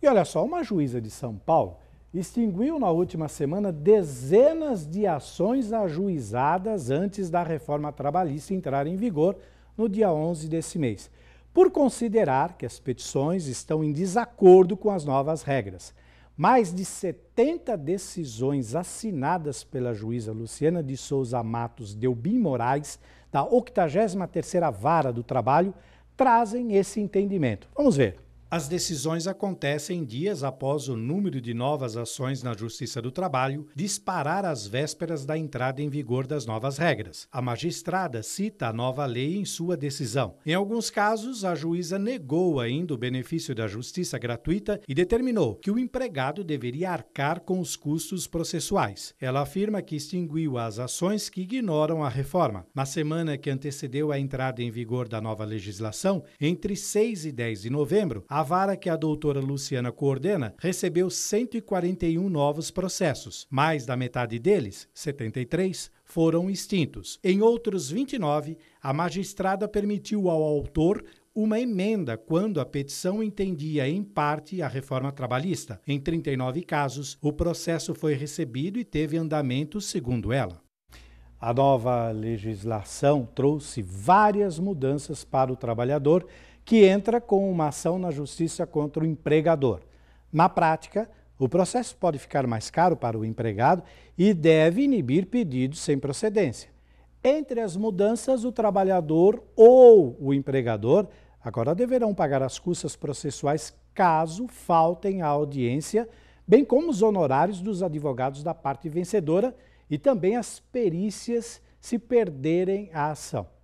E olha só, uma juíza de São Paulo extinguiu na última semana dezenas de ações ajuizadas antes da reforma trabalhista entrar em vigor no dia 11 desse mês, por considerar que as petições estão em desacordo com as novas regras. Mais de 70 decisões assinadas pela juíza Luciana de Souza Matos Delbim Moraes, da 83ª Vara do Trabalho, trazem esse entendimento. Vamos ver. As decisões acontecem dias após o número de novas ações na Justiça do Trabalho disparar às vésperas da entrada em vigor das novas regras. A magistrada cita a nova lei em sua decisão. Em alguns casos, a juíza negou ainda o benefício da justiça gratuita e determinou que o empregado deveria arcar com os custos processuais. Ela afirma que extinguiu as ações que ignoram a reforma. Na semana que antecedeu a entrada em vigor da nova legislação, entre 6 e 10 de novembro, a a vara que a doutora Luciana coordena recebeu 141 novos processos. Mais da metade deles, 73, foram extintos. Em outros 29, a magistrada permitiu ao autor uma emenda quando a petição entendia em parte a reforma trabalhista. Em 39 casos, o processo foi recebido e teve andamento, segundo ela. A nova legislação trouxe várias mudanças para o trabalhador, que entra com uma ação na justiça contra o empregador. Na prática, o processo pode ficar mais caro para o empregado e deve inibir pedidos sem procedência. Entre as mudanças, o trabalhador ou o empregador agora deverão pagar as custas processuais caso faltem à audiência, bem como os honorários dos advogados da parte vencedora e também as perícias se perderem a ação.